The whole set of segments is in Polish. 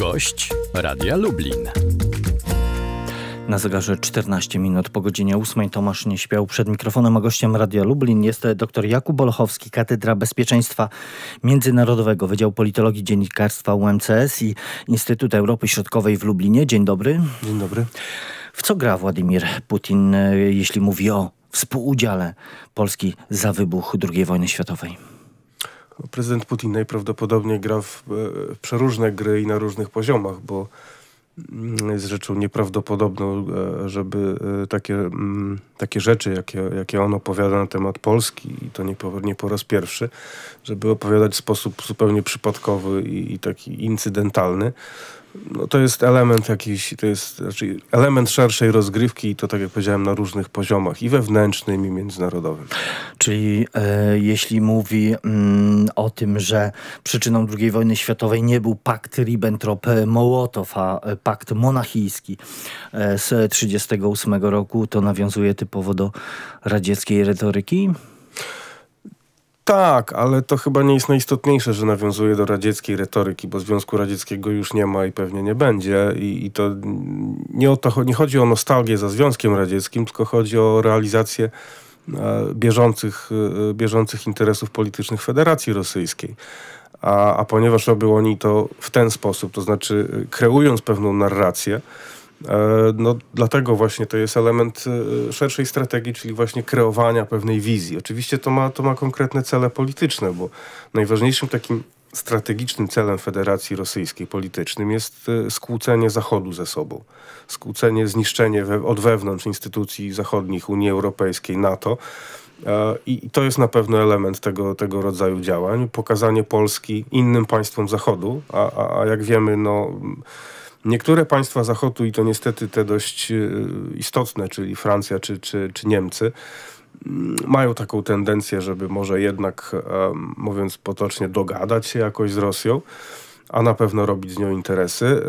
Gość Radia Lublin. Na zegarze 14 minut po godzinie 8 Tomasz nie śpiał przed mikrofonem, a gościem Radia Lublin jest dr Jakub Olchowski, Katedra Bezpieczeństwa Międzynarodowego, Wydział Politologii Dziennikarstwa UMCS i Instytut Europy Środkowej w Lublinie. Dzień dobry. Dzień dobry. W co gra Władimir Putin, e, jeśli mówi o współudziale Polski za wybuch II wojny światowej? prezydent Putin najprawdopodobniej gra e, w przeróżne gry i na różnych poziomach, bo mm, jest rzeczą nieprawdopodobną, e, żeby e, takie, mm, takie rzeczy, jakie, jakie on opowiada na temat Polski, i to nie po, nie po raz pierwszy, żeby opowiadać w sposób zupełnie przypadkowy i, i taki incydentalny. No to jest element jakiś, to jest znaczy element szerszej rozgrywki i to, tak jak powiedziałem, na różnych poziomach i wewnętrznym, i międzynarodowym. Czyli e, jeśli mówi mm, o tym, że przyczyną II wojny światowej nie był pakt Ribbentrop-Mołotow, a e, pakt monachijski e, z 1938 roku, to nawiązuje typowo do radzieckiej retoryki? tak, ale to chyba nie jest najistotniejsze, że nawiązuje do radzieckiej retoryki, bo Związku Radzieckiego już nie ma i pewnie nie będzie. I, i to nie, o to nie chodzi o nostalgię za Związkiem Radzieckim, tylko chodzi o realizację e, bieżących, e, bieżących interesów politycznych Federacji Rosyjskiej. A, a ponieważ robią oni to w ten sposób, to znaczy e, kreując pewną narrację, E, no, dlatego właśnie to jest element e, szerszej strategii, czyli właśnie kreowania pewnej wizji. Oczywiście to ma, to ma konkretne cele polityczne, bo najważniejszym takim strategicznym celem Federacji Rosyjskiej politycznym jest e, skłócenie Zachodu ze sobą. Skłócenie, zniszczenie we, od wewnątrz instytucji zachodnich Unii Europejskiej, NATO. I to jest na pewno element tego, tego rodzaju działań. Pokazanie Polski innym państwom Zachodu, a, a, a jak wiemy, no Niektóre państwa Zachodu, i to niestety te dość e, istotne, czyli Francja czy, czy, czy Niemcy, mm, mają taką tendencję, żeby może jednak, e, mówiąc potocznie, dogadać się jakoś z Rosją, a na pewno robić z nią interesy. E,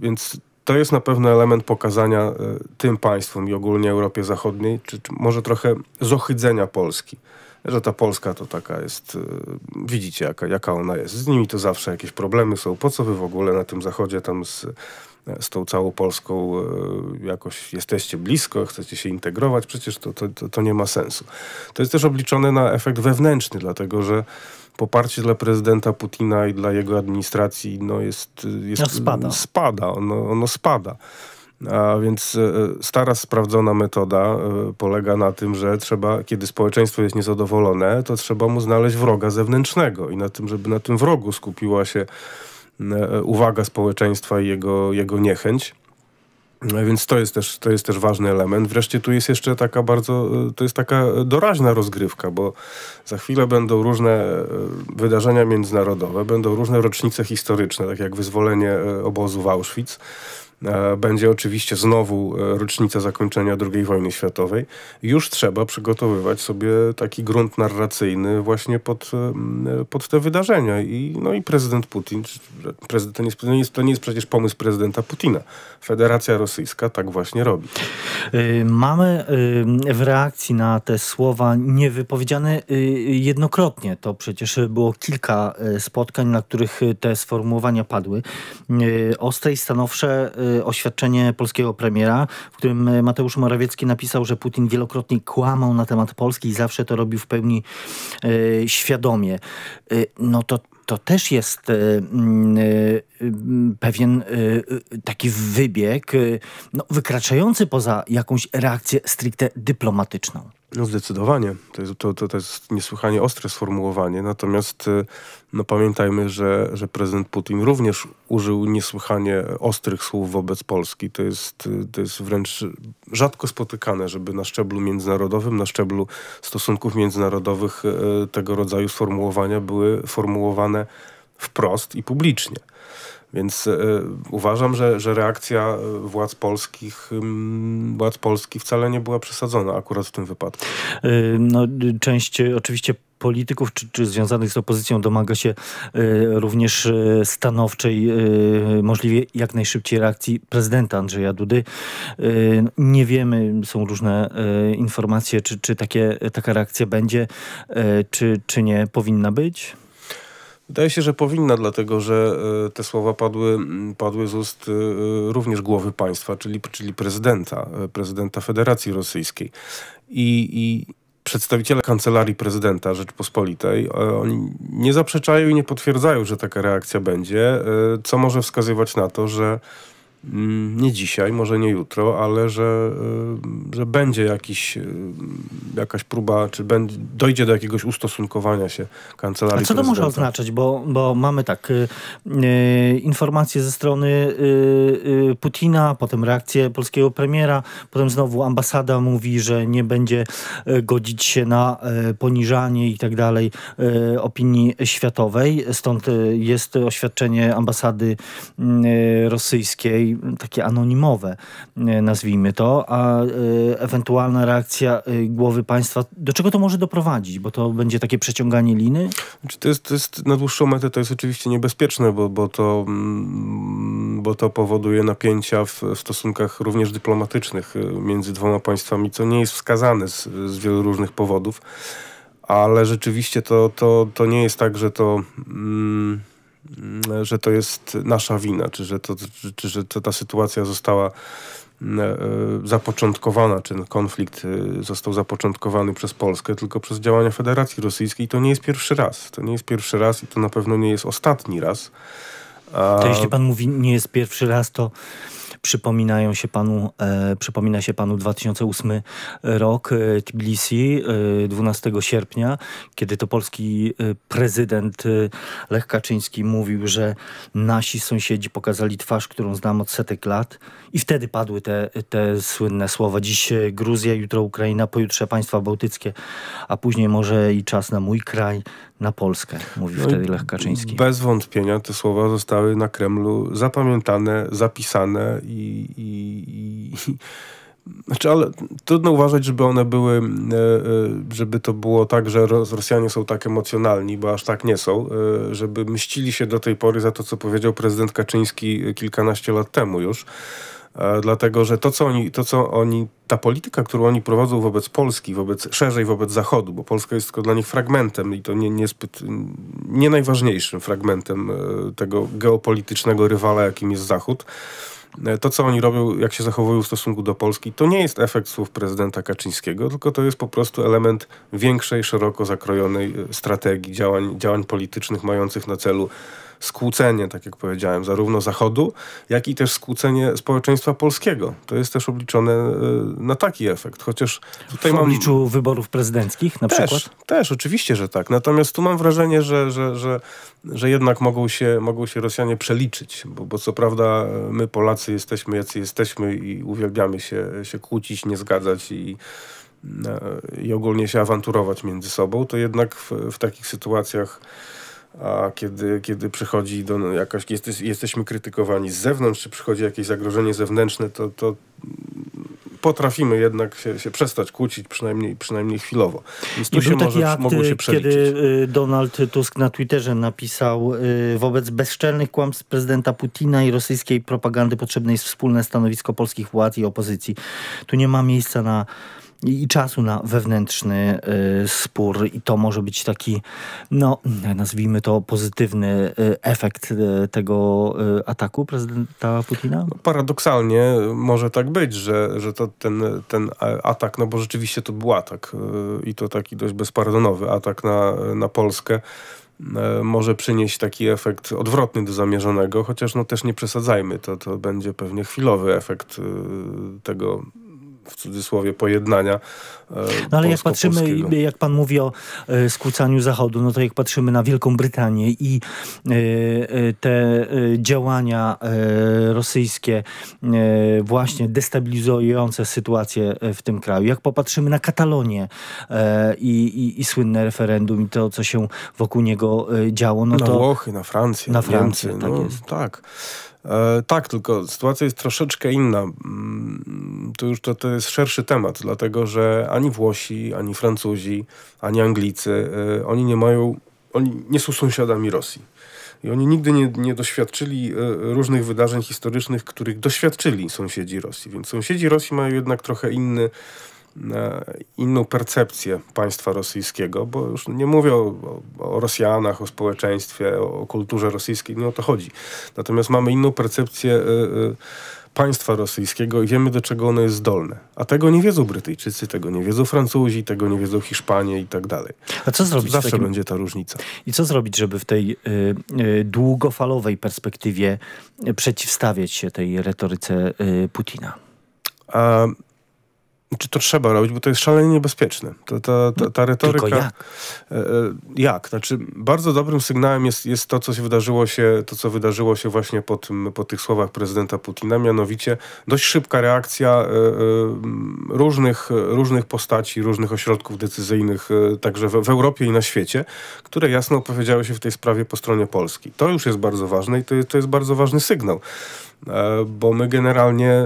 więc to jest na pewno element pokazania tym państwom i ogólnie Europie Zachodniej, czy, czy może trochę zohydzenia Polski że ta Polska to taka jest, y, widzicie jaka, jaka ona jest. Z nimi to zawsze jakieś problemy są. Po co wy w ogóle na tym zachodzie tam z, z tą całą Polską y, jakoś jesteście blisko, chcecie się integrować? Przecież to, to, to, to nie ma sensu. To jest też obliczone na efekt wewnętrzny, dlatego że poparcie dla prezydenta Putina i dla jego administracji no jest, y, jest, no spada. spada ono, ono spada. A więc e, e, stara, sprawdzona metoda e, polega na tym, że trzeba, kiedy społeczeństwo jest niezadowolone, to trzeba mu znaleźć wroga zewnętrznego i na tym, żeby na tym wrogu skupiła się uwaga społeczeństwa i jego, jego niechęć. No więc to jest, też, to jest też ważny element. Wreszcie tu jest jeszcze taka bardzo, to jest taka doraźna rozgrywka, bo za chwilę będą różne wydarzenia międzynarodowe, będą różne rocznice historyczne, tak jak wyzwolenie obozu w Auschwitz. E, będzie oczywiście znowu e, rocznica zakończenia II wojny światowej, już trzeba przygotowywać sobie taki grunt narracyjny właśnie pod, e, pod te wydarzenia. I, no i prezydent Putin, prezydent, to, nie jest, to nie jest, przecież pomysł prezydenta Putina. Federacja Rosyjska tak właśnie robi. Mamy w reakcji na te słowa niewypowiedziane jednokrotnie, to przecież było kilka spotkań, na których te sformułowania padły, ostre i stanowcze Y, oświadczenie polskiego premiera, w którym y, Mateusz Morawiecki napisał, że Putin wielokrotnie kłamał na temat Polski i zawsze to robił w pełni y, świadomie. No to to też jest y, y, y, pewien taki wybieg no, wykraczający poza jakąś reakcję stricte dyplomatyczną. No zdecydowanie. To jest, to, to, to jest niesłychanie ostre sformułowanie. Natomiast y, no pamiętajmy, że, że prezydent Putin również użył niesłychanie ostrych słów wobec Polski. To jest, y, to jest wręcz rzadko spotykane, żeby na szczeblu międzynarodowym, na szczeblu stosunków międzynarodowych y, tego rodzaju sformułowania były formułowane wprost i publicznie. Więc y, uważam, że, że reakcja e, władz polskich, y, władz Polski wcale nie była przesadzona akurat w tym wypadku. E, no, część oczywiście polityków czy, czy związanych z opozycją domaga się y, również y, stanowczej, y, możliwie jak najszybciej reakcji prezydenta Andrzeja Dudy. nie wiemy, są różne informacje, czy, czy takie, taka reakcja będzie, czy, czy nie powinna być. Wydaje się, że powinna, dlatego że e, te słowa padły, padły z ust e, e, również głowy państwa, czyli, czyli prezydenta, prezydenta Federacji Rosyjskiej. I, i przedstawiciele Kancelarii Prezydenta Rzeczpospolitej, oni nie zaprzeczają i nie potwierdzają, że taka reakcja będzie, co może wskazywać na to, że Mm, nie dzisiaj, może nie jutro, ale że, e, że będzie jakiś, e, jakaś próba, czy będzie, dojdzie do jakiegoś ustosunkowania się kancelarii. A co to może oznaczać? Bo, bo mamy tak yy, informacje ze strony Putina, potem reakcję polskiego premiera, potem znowu ambasada mówi, że nie będzie godzić się na poniżanie i tak dalej opinii światowej. Stąd jest oświadczenie ambasady mm, rosyjskiej bardziej mm, takie anonimowe, e, nazwijmy to, a e, ewentualna reakcja e, głowy państwa, do czego to może doprowadzić? Bo to będzie takie przeciąganie liny? Znaczy to, jest, to jest na dłuższą metę to jest oczywiście niebezpieczne, bo, bo, to, mm, bo to powoduje napięcia w, w stosunkach również dyplomatycznych między dwoma państwami, co nie jest wskazane z, z wielu różnych powodów. Ale rzeczywiście to, to, to nie jest tak, że to. Mm, Mm, że to jest nasza wina, czy że, to, czy, że ta sytuacja została mm, e, zapoczątkowana, czy konflikt e, został zapoczątkowany przez Polskę, tylko przez działania Federacji Rosyjskiej. To nie jest pierwszy raz. To nie jest pierwszy raz i to na pewno nie jest ostatni raz. A... To jeśli pan mówi nie jest pierwszy raz, to Przypominają się panu, e, przypomina się panu 2008 rok, e, Tbilisi, e, 12 sierpnia, kiedy to polski e, prezydent e, Lech Kaczyński mówił, że nasi sąsiedzi pokazali twarz, którą znam od setek lat i wtedy padły te, te słynne słowa. Dziś e, Gruzja, jutro Ukraina, pojutrze państwa bałtyckie, a później może i czas na mój kraj, na Polskę, mówi no wtedy Lech Kaczyński. Bez wątpienia te słowa zostały na Kremlu zapamiętane, zapisane, i, i, i znaczy, ale trudno uważać, żeby one były, e, e, żeby to było tak, że Rosjanie są tak emocjonalni, bo aż tak nie są, e, żeby mścili się do tej pory za to, co powiedział prezydent Kaczyński kilkanaście lat temu już. Dlatego, że to, co oni, to, co oni, ta polityka, którą oni prowadzą wobec Polski, wobec, szerzej wobec Zachodu, bo Polska jest tylko dla nich fragmentem i to nie, nie, zbyt, nie najważniejszym fragmentem tego geopolitycznego rywala, jakim jest Zachód E, to, co oni robią, jak się zachowują w stosunku do Polski, to nie jest efekt słów prezydenta Kaczyńskiego, tylko to jest po prostu element większej, szeroko zakrojonej e, strategii, działań, działań politycznych mających na celu skłócenie, tak jak powiedziałem, zarówno Zachodu, jak i też skłócenie społeczeństwa polskiego. To jest też obliczone e, na taki efekt, chociaż tutaj w obliczu mam... wyborów prezydenckich na też, przykład? Też, oczywiście, że tak. Natomiast tu mam wrażenie, że, że, że, że jednak mogą się, mogą się Rosjanie przeliczyć, bo, bo co prawda e, my Polacy jesteśmy jacy jesteśmy i uwielbiamy się, się kłócić, nie zgadzać i e, i ogólnie się awanturować między sobą, to jednak w, w takich sytuacjach a kiedy, kiedy przychodzi do no, jakaś, jesteś, jesteśmy krytykowani z zewnątrz, czy przychodzi jakieś zagrożenie zewnętrzne, to, to potrafimy jednak się, się przestać kłócić, przynajmniej, przynajmniej chwilowo. Więc tu I się może, akt, mogło się y, przeliczyć. kiedy Donald Tusk na Twitterze napisał y, wobec bezczelnych kłamstw prezydenta Putina i rosyjskiej propagandy potrzebne jest wspólne stanowisko polskich władz i opozycji. Tu nie ma miejsca na i czasu na wewnętrzny y, spór i to może być taki, no nazwijmy to pozytywny y, efekt y, tego ataku prezydenta Putina? Paradoksalnie może tak być, że, że to ten, ten atak, no bo rzeczywiście to był atak i to taki dość bezpardonowy atak na, na Polskę może przynieść taki efekt odwrotny do zamierzonego, chociaż no też nie przesadzajmy, to, to będzie pewnie chwilowy efekt tego w cudzysłowie pojednania. E, no ale jak patrzymy, jak pan mówi o e, skłócaniu Zachodu, no to jak patrzymy na Wielką Brytanię i e, te działania rosyjskie właśnie destabilizujące sytuację w tym kraju, jak popatrzymy na Katalonię i, i, i słynne referendum i to, co się wokół niego działo, no na to... Na Włochy, na Francję, na Francję, Niemcy, tak no, jest. Tak. tak, tylko sytuacja jest troszeczkę inna. Mm, to już to te jest szerszy temat, dlatego że ani Włosi, ani Francuzi, ani Anglicy, e, oni nie mają, oni nie są sąsiadami Rosji. I oni nigdy nie, nie doświadczyli e, różnych wydarzeń historycznych, których doświadczyli sąsiedzi Rosji. Więc sąsiedzi Rosji mają jednak trochę inny, e, inną percepcję państwa rosyjskiego, bo już nie mówię o, o, Rosjanach, o społeczeństwie, o kulturze rosyjskiej, nie o to chodzi. Natomiast mamy inną percepcję. Y, y, państwa rosyjskiego i wiemy, do czego ono jest zdolne. A tego nie wiedzą Brytyjczycy, tego nie wiedzą Francuzi, tego nie wiedzą Hiszpanie i tak dalej. A co zrobić? Zawsze takim... będzie ta różnica. I co zrobić, żeby w tej y, y, długofalowej perspektywie przeciwstawiać się tej retoryce y, Putina? A czy to trzeba robić, bo to jest szalenie niebezpieczne. No, ta, ta, ta, ta retoryka. Tylko jak? E, e, jak? Znaczy, bardzo dobrym sygnałem jest, jest to, co się wydarzyło się, to, co wydarzyło się właśnie po, tym, po tych słowach prezydenta Putina, mianowicie dość szybka reakcja e, różnych, różnych postaci, różnych ośrodków decyzyjnych, także w, w Europie i na świecie, które jasno opowiedziały się w tej sprawie po stronie Polski. To już jest bardzo ważne i to, to jest bardzo ważny sygnał. E, bo my generalnie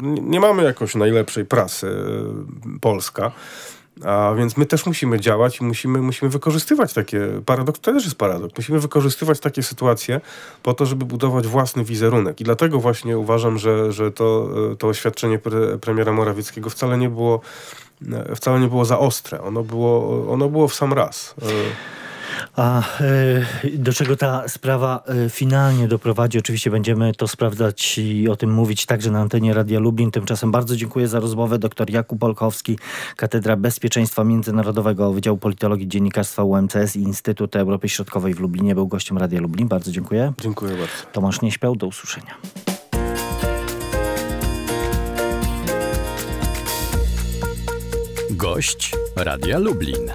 nie mamy jakoś najlepszej prasy e, polska. A więc my też musimy działać i musimy, musimy wykorzystywać takie, paradoks to też jest paradoks, musimy wykorzystywać takie sytuacje po to, żeby budować własny wizerunek. I dlatego właśnie uważam, że, że to, e, to oświadczenie pre, premiera Morawieckiego wcale nie było, wcale nie było za ostre. Ono było, ono było w sam raz. A e, do czego ta sprawa e, finalnie doprowadzi, oczywiście będziemy to sprawdzać i o tym mówić także na antenie Radia Lublin. Tymczasem bardzo dziękuję za rozmowę dr Jakub Olkowski, Katedra Bezpieczeństwa Międzynarodowego Wydziału Politologii Dziennikarstwa UMCS i Instytutu Europy Środkowej w Lublinie. Był gościem Radia Lublin. Bardzo dziękuję. Dziękuję bardzo. Tomasz Nieśpiał, do usłyszenia. Gość Radia Lublin.